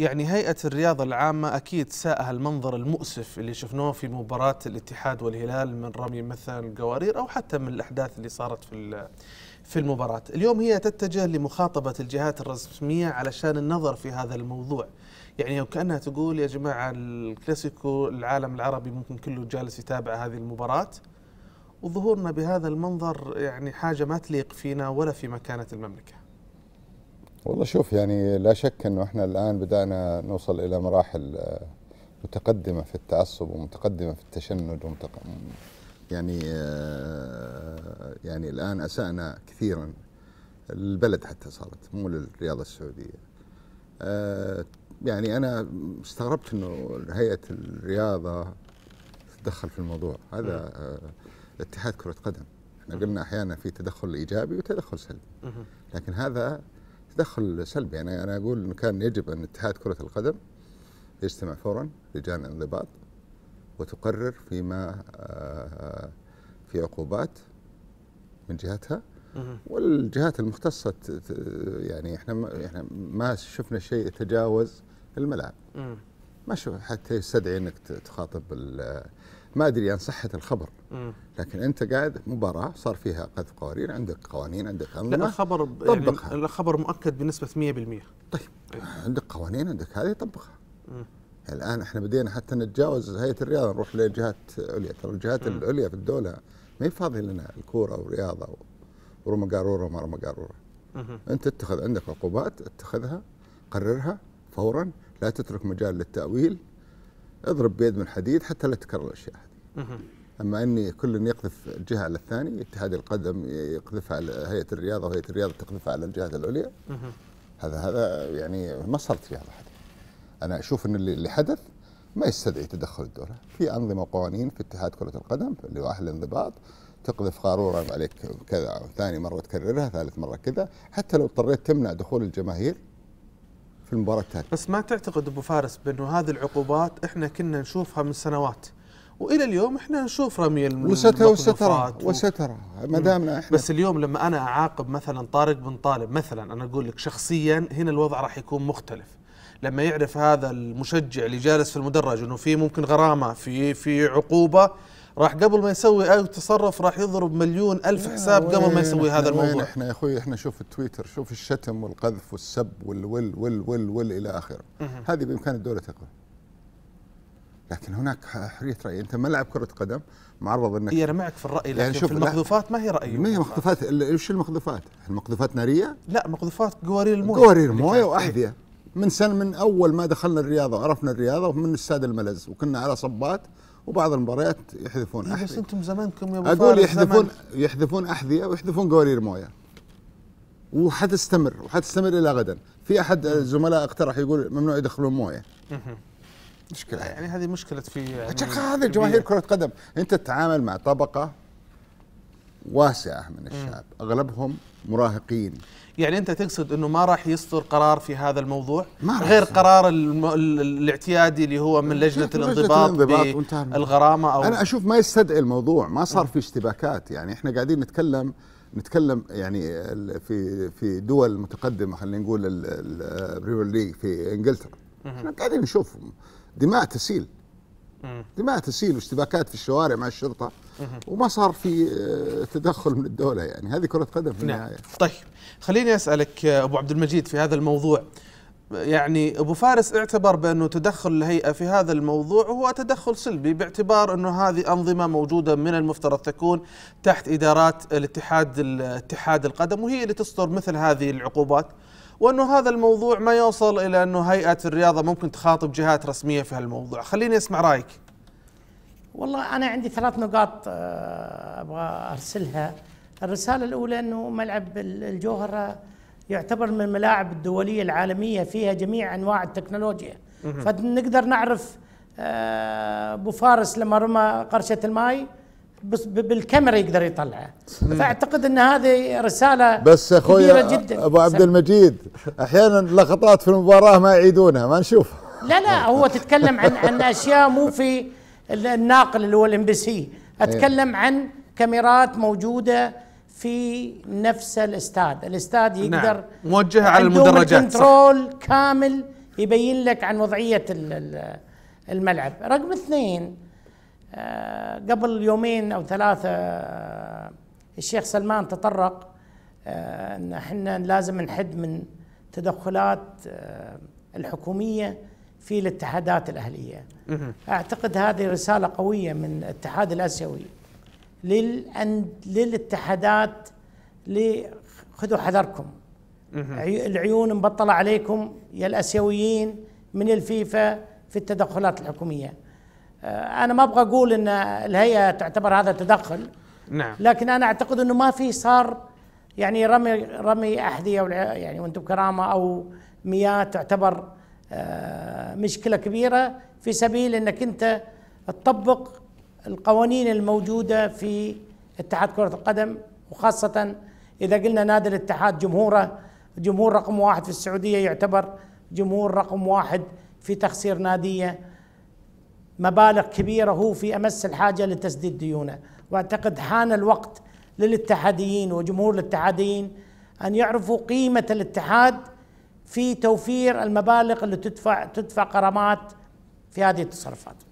يعني هيئة الرياضة العامة أكيد ساءها المنظر المؤسف اللي شفناه في مباراة الاتحاد والهلال من رمي مثلا القوارير أو حتى من الأحداث اللي صارت في في المباراة اليوم هي تتجه لمخاطبة الجهات الرسمية علشان النظر في هذا الموضوع يعني وكأنها تقول يا جماعة الكلاسيكو العالم العربي ممكن كله جالس يتابع هذه المباراة وظهورنا بهذا المنظر يعني حاجة ما تليق فينا ولا في مكانة المملكة والله شوف يعني لا شك انه احنا الان بدانا نوصل الى مراحل آه، متقدمه في التعصب ومتقدمه في التشنج ومتق... يعني آه، يعني الان اسانا كثيرا البلد حتى صارت مو للرياضه السعوديه آه، يعني انا استغربت انه هيئه الرياضه تتدخل في الموضوع هذا اتحاد كره قدم احنا قلنا احيانا في تدخل ايجابي وتدخل سلبي لكن هذا تدخل سلبي يعني انا اقول انه كان يجب ان اتحاد كره القدم يجتمع فورا لجان الانضباط وتقرر فيما آه، في عقوبات من جهتها والجهات المختصه يعني احنا احنا ما شفنا شيء يتجاوز الملعب ما شفنا حتى يستدعي انك تخاطب ما ادري عن صحه الخبر لكن انت قاعد مباراه صار فيها قذف قوارير عندك قوانين عندك انظمه لا الخبر يعني طبقها يعني الخبر مؤكد بنسبه 100% طيب أيه. عندك قوانين عندك هذه طبقها الان احنا بدينا حتى نتجاوز هيئه الرياضه نروح لجهات عليا ترى الجهات العليا في الدوله ما هي فاضيه لنا الكوره والرياضه ورمى قاروره وما رمى قاروره انت اتخذ عندك عقوبات اتخذها قررها فورا لا تترك مجال للتاويل اضرب بيد من حديد حتى لا تكرر الاشياء هذه. اما اني كل يقذف جهه على الثاني، اتحاد القدم يقذفها على هيئه الرياضه وهيئه الرياضه تقذفها على الجهات العليا. هذا هذا يعني ما صارت هذا الحديث انا اشوف ان اللي حدث ما يستدعي تدخل الدوله، في انظمه وقوانين في اتحاد كره القدم لواحد الانضباط تقذف قارورة عليك كذا ثاني مرة تكررها ثالث مرة كذا حتى لو اضطريت تمنع دخول الجماهير في المباراة التالية بس ما تعتقد أبو فارس بأنه هذه العقوبات إحنا كنا نشوفها من سنوات والى اليوم احنا نشوف رمي وسترى وسترى وسترى ما دامنا احنا بس اليوم لما انا اعاقب مثلا طارق بن طالب مثلا انا اقول لك شخصيا هنا الوضع راح يكون مختلف لما يعرف هذا المشجع اللي جالس في المدرج انه في ممكن غرامه في في عقوبه راح قبل ما يسوي اي تصرف راح يضرب مليون الف حساب قبل ما يسوي هذا الموضوع احنا يا اخوي احنا شوف التويتر شوف الشتم والقذف والسب والول وال وال وال الى اخره هذه بامكان الدوله تقوى لكن هناك حريه راي انت ملعب كره قدم معرض انك هي إيه، انا معك في الراي لكن يعني شوف في المقذوفات ما هي راي ما هي مقذوفات وش المقذوفات؟ المقذوفات ناريه؟ لا مقذوفات قوارير المويه قوارير مويه واحذيه من سنه من اول ما دخلنا الرياضه وعرفنا الرياضه ومن الساد الملز وكنا على صبات وبعض المباريات يحذفون إيه، احذيه بس انتم زمانكم يا اقول يحذفون يحذفون احذيه ويحذفون قوارير مويه وحتستمر وحتستمر الى غدا في احد الزملاء اقترح يقول ممنوع يدخلون مويه مشكله يعني هذه مشكله في يعني هذه جماهير كره قدم انت تتعامل مع طبقه واسعة من الشعب أغلبهم مراهقين يعني أنت تقصد أنه ما راح يصدر قرار في هذا الموضوع ما غير يصدر. قرار الم... الاعتيادي اللي هو من لجنة الانضباط, الانضباط بالغرامة أو أنا أشوف ما يستدعي الموضوع ما صار في اشتباكات يعني إحنا قاعدين نتكلم نتكلم يعني في في دول متقدمه خلينا نقول البريمير ليج في انجلترا احنا قاعدين نشوف دماء تسيل دماء تسيل واشتباكات في الشوارع مع الشرطه وما صار في آه، تدخل من الدوله يعني هذه كره قدم في نعم. النهايه نعم. طيب خليني اسالك آه، ابو عبد المجيد في هذا الموضوع يعني ابو فارس اعتبر بانه تدخل الهيئه في هذا الموضوع هو تدخل سلبي باعتبار انه هذه انظمه موجوده من المفترض تكون تحت ادارات الاتحاد الاتحاد القدم وهي اللي تصدر مثل هذه العقوبات وانه هذا الموضوع ما يوصل الى انه هيئه الرياضه ممكن تخاطب جهات رسميه في هالموضوع، خليني اسمع رايك. والله انا عندي ثلاث نقاط آه، ابغى ارسلها، الرساله الاولى انه ملعب الجوهره يعتبر من الملاعب الدوليه العالميه فيها جميع انواع التكنولوجيا، فنقدر نعرف آه، ابو فارس لما رمى قرشه الماي بس بالكاميرا يقدر يطلعه فاعتقد ان هذه رساله بس اخوي جدا ابو عبد المجيد احيانا لقطات في المباراه ما يعيدونها ما نشوفها لا لا هو تتكلم عن عن اشياء مو في الناقل اللي هو الام بي سي اتكلم عن كاميرات موجوده في نفس الاستاد الاستاد نعم. يقدر نعم. موجهه على المدرجات كنترول كامل يبين لك عن وضعيه الملعب رقم اثنين آه، قبل يومين او ثلاثه آه، الشيخ سلمان تطرق آه، ان احنا لازم نحد من تدخلات الحكوميه في الاتحادات الاهليه. اعتقد هذه رساله قويه من الاتحاد الاسيوي للاتحادات خذوا حذركم العيون مبطله عليكم يا الاسيويين من الفيفا في التدخلات الحكوميه. آه، انا ما ابغى اقول ان الهيئه تعتبر هذا تدخل نعم لكن انا اعتقد انه ما في صار يعني رمي رمي احذيه يعني وانتم كرامه او مياه تعتبر آه، مشكله كبيره في سبيل انك انت تطبق القوانين الموجوده في اتحاد كره القدم وخاصه اذا قلنا نادي الاتحاد جمهوره جمهور رقم واحد في السعوديه يعتبر جمهور رقم واحد في تخسير ناديه مبالغ كبيره هو في امس الحاجه لتسديد ديونه واعتقد حان الوقت للاتحاديين وجمهور الاتحاديين ان يعرفوا قيمه الاتحاد في توفير المبالغ اللي تدفع تدفع غرامات في هذه التصرفات